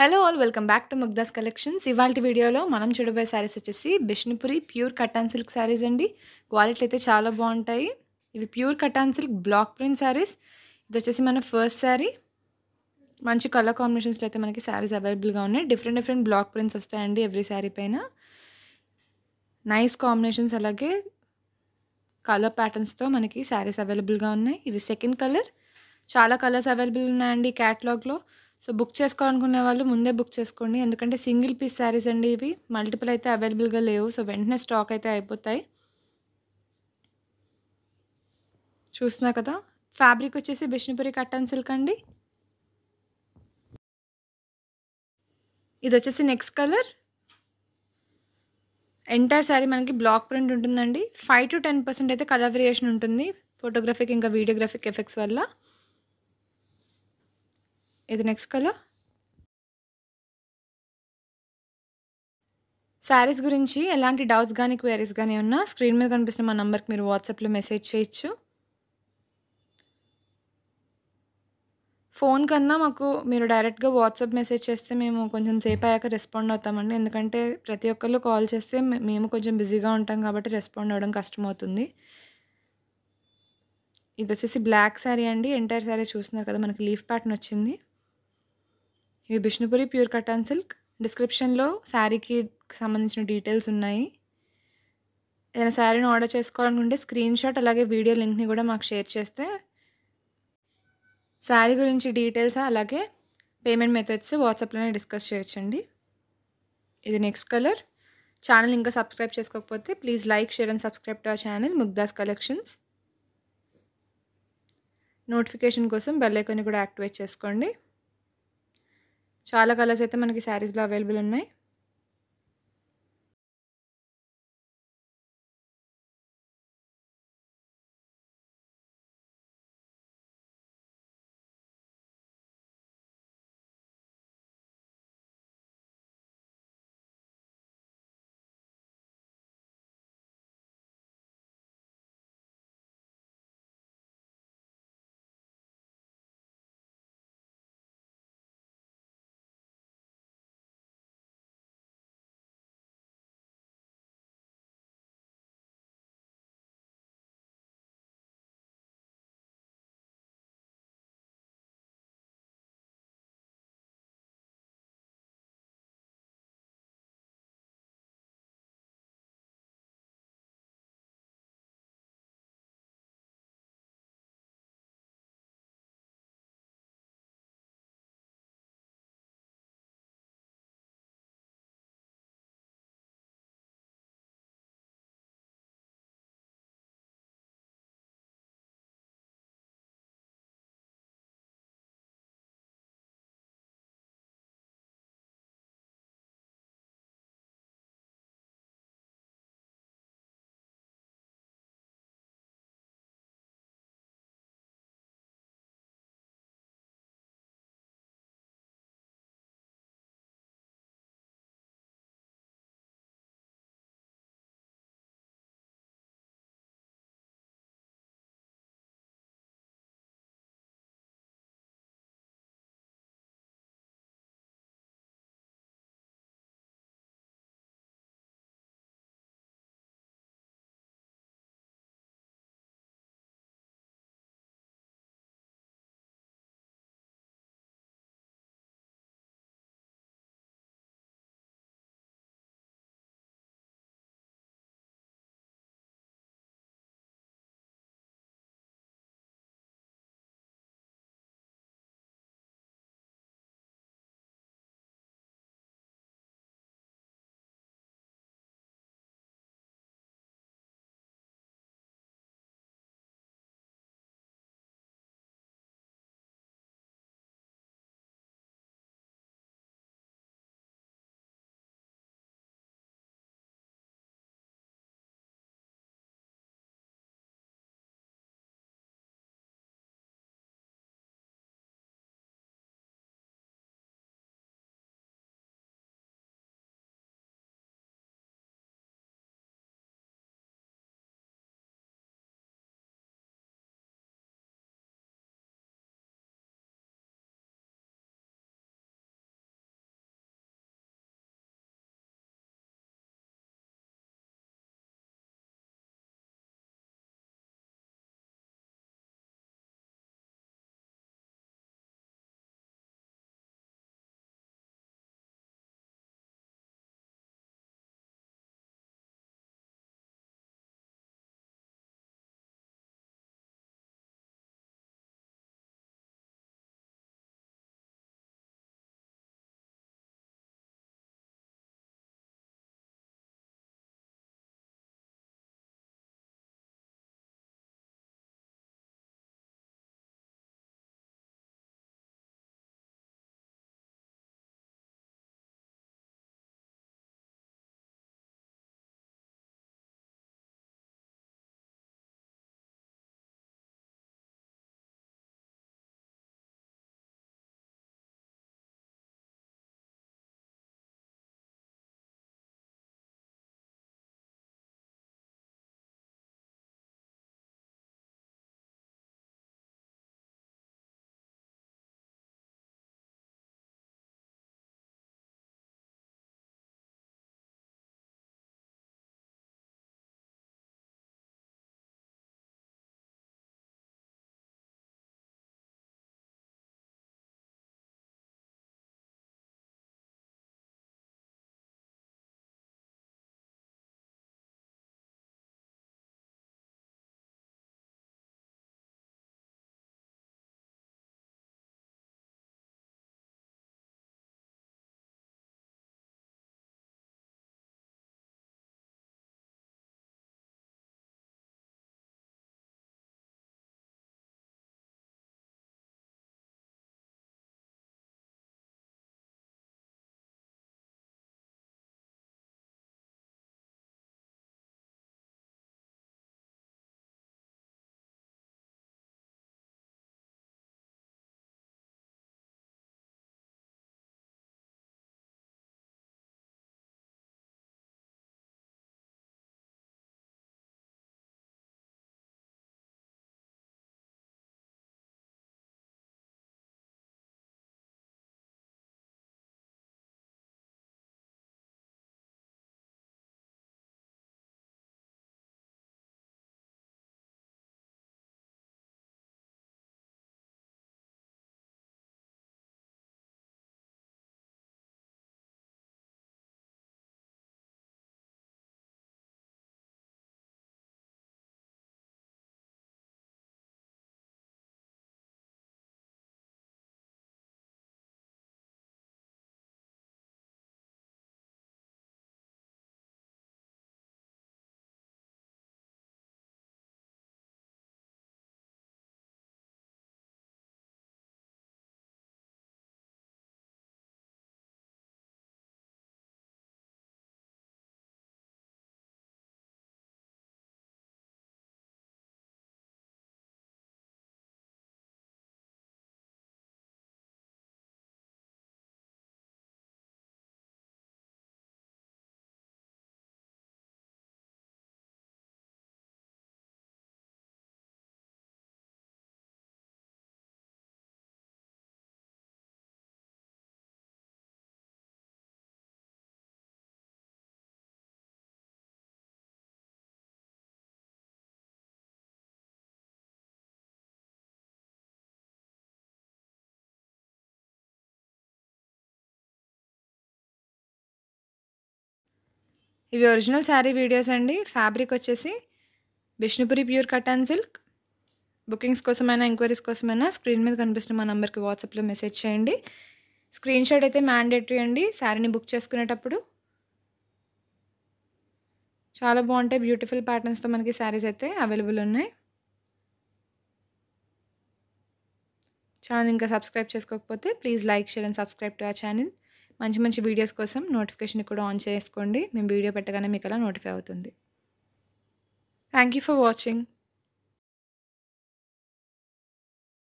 hello all welcome back to Mugdha's collections ఇవాళ వీడియోలో మనం చూడబోయే శారీస్ వచ్చేసి Bishnupuri pure cotton silk saris అండి క్వాలిటీ అయితే చాలా బాగుంటాయి ఇవి pure cotton silk block print saris ఇది వచ్చేసి మన ఫస్ట్ శారీ మంచి కలర్ కాంబినేషన్స్లో అయితే మనకి శారీస్ అవైలబుల్గా ఉన్నాయి డిఫరెంట్ డిఫరెంట్ బ్లాక్ ప్రింట్స్ వస్తాయండి ఎవ్రీ శారీ పైన నైస్ కాంబినేషన్స్ అలాగే కలర్ ప్యాటర్న్స్తో మనకి శారీస్ అవైలబుల్గా ఉన్నాయి ఇది సెకండ్ కలర్ చాలా కలర్స్ అవైలబుల్ ఉన్నాయండి క్యాట్లాగ్లో సో బుక్ చేసుకోవాలనుకునే వాళ్ళు ముందే బుక్ చేసుకోండి ఎందుకంటే సింగిల్ పీస్ శారీస్ అండి ఇవి మల్టిపుల్ అయితే అవైలబుల్గా లేవు సో వెంటనే స్టాక్ అయితే అయిపోతాయి చూస్తున్నా కదా ఫ్యాబ్రిక్ వచ్చేసి బిష్ణుపురి కట్టన్ సిల్క్ అండి ఇది వచ్చేసి నెక్స్ట్ కలర్ ఎంటైర్ శారీ మనకి బ్లాక్ ప్రింట్ ఉంటుందండి ఫైవ్ టు టెన్ పర్సెంట్ అయితే కలర్ వేరియేషన్ ఉంటుంది ఫోటోగ్రఫీకి ఇంకా వీడియోగ్రఫీకి ఎఫెక్ట్స్ వల్ల ఇది నెక్స్ట్ కలర్ శారీస్ గురించి ఎలాంటి డౌట్స్ కానీ క్వైరీస్ కానీ ఉన్నా స్క్రీన్ మీద కనిపిస్తున్న మా నెంబర్కి మీరు వాట్సాప్లో మెసేజ్ చేయొచ్చు ఫోన్ కన్నా మాకు మీరు డైరెక్ట్గా వాట్సాప్ మెసేజ్ చేస్తే మేము కొంచెం సేపు అయ్యాక రెస్పాండ్ అవుతామండి ఎందుకంటే ప్రతి ఒక్కళ్ళు కాల్ చేస్తే మేము కొంచెం బిజీగా ఉంటాం కాబట్టి రెస్పాండ్ అవ్వడం కష్టమవుతుంది ఇది వచ్చేసి బ్లాక్ శారీ అండి ఎంటైర్ శారీ చూస్తున్నారు కదా మనకి లీఫ్ ప్యాటర్న్ వచ్చింది ఇవి బిష్ణుపురి ప్యూర్ కటాన్ సిల్క్ డిస్క్రిప్షన్లో శారీకి సంబంధించిన డీటెయిల్స్ ఉన్నాయి ఏదైనా శారీని ఆర్డర్ చేసుకోవాలనుకుంటే స్క్రీన్ షాట్ అలాగే వీడియో లింక్ని కూడా మాకు షేర్ చేస్తే శారీ గురించి డీటెయిల్స్ అలాగే పేమెంట్ మెథడ్స్ వాట్సాప్లోనే డిస్కస్ చేయొచ్చండి ఇది నెక్స్ట్ కలర్ ఛానల్ ఇంకా సబ్స్క్రైబ్ చేసుకోకపోతే please like share and subscribe to ఆ ఛానల్ ముగ్దాస్ కలెక్షన్స్ నోటిఫికేషన్ కోసం బెల్ ఐకాన్ని కూడా యాక్టివేట్ చేసుకోండి చాలా కలర్స్ అయితే మనకి శారీస్లో అవైలబుల్ ఉన్నాయి ఇవి ఒరిజినల్ శారీ వీడియోస్ అండి ఫ్యాబ్రిక్ వచ్చేసి Vishnupuri pure cotton silk bookings కోసమైనా ఎంక్వైరీస్ కోసమైనా స్క్రీన్ మీద కనిపిస్తున్న మా నెంబర్కి వాట్సాప్లో మెసేజ్ చేయండి స్క్రీన్ షాట్ అయితే మ్యాండేటరీ అండి శారీని బుక్ చేసుకునేటప్పుడు చాలా బాగుంటాయి బ్యూటిఫుల్ ప్యాటర్న్స్తో మనకి శారీస్ అయితే అవైలబుల్ ఉన్నాయి ఛానల్ ఇంకా సబ్స్క్రైబ్ చేసుకోకపోతే please like share and subscribe to ఆ ఛానల్ మంచి మంచి వీడియోస్ కోసం నోటిఫికేషన్ కూడా ఆన్ చేసుకోండి మేము వీడియో పెట్టగానే మీకు అలా నోటిఫై అవుతుంది థ్యాంక్ యూ ఫర్ వాచింగ్